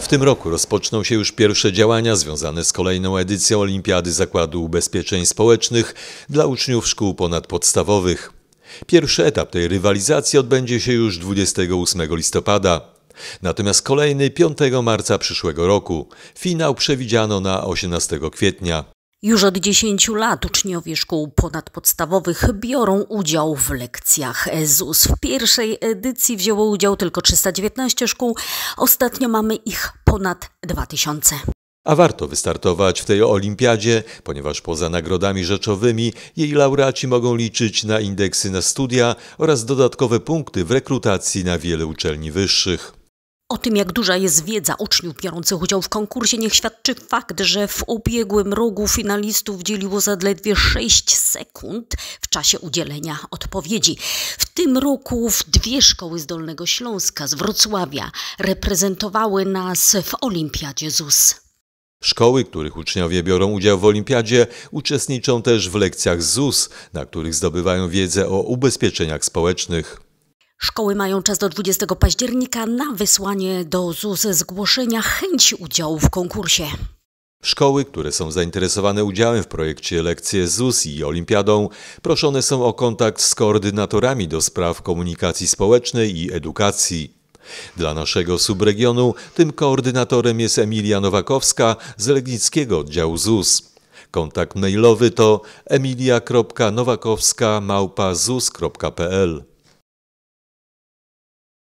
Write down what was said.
W tym roku rozpoczną się już pierwsze działania związane z kolejną edycją Olimpiady Zakładu Ubezpieczeń Społecznych dla uczniów szkół ponadpodstawowych. Pierwszy etap tej rywalizacji odbędzie się już 28 listopada. Natomiast kolejny 5 marca przyszłego roku. Finał przewidziano na 18 kwietnia. Już od 10 lat uczniowie szkół ponadpodstawowych biorą udział w lekcjach EZUS. W pierwszej edycji wzięło udział tylko 319 szkół, ostatnio mamy ich ponad 2000. A warto wystartować w tej olimpiadzie, ponieważ poza nagrodami rzeczowymi jej laureaci mogą liczyć na indeksy na studia oraz dodatkowe punkty w rekrutacji na wiele uczelni wyższych. O tym, jak duża jest wiedza uczniów biorących udział w konkursie, niech świadczy fakt, że w ubiegłym rogu finalistów dzieliło zaledwie 6 sekund w czasie udzielenia odpowiedzi. W tym roku w dwie szkoły z Dolnego Śląska, z Wrocławia, reprezentowały nas w Olimpiadzie ZUS. Szkoły, których uczniowie biorą udział w olimpiadzie, uczestniczą też w lekcjach ZUS, na których zdobywają wiedzę o ubezpieczeniach społecznych. Szkoły mają czas do 20 października na wysłanie do ZUS zgłoszenia chęci udziału w konkursie. Szkoły, które są zainteresowane udziałem w projekcie Lekcje ZUS i Olimpiadą, proszone są o kontakt z koordynatorami do spraw komunikacji społecznej i edukacji. Dla naszego subregionu tym koordynatorem jest Emilia Nowakowska z Legnickiego Oddziału ZUS. Kontakt mailowy to emilia.nowakowska.zus.pl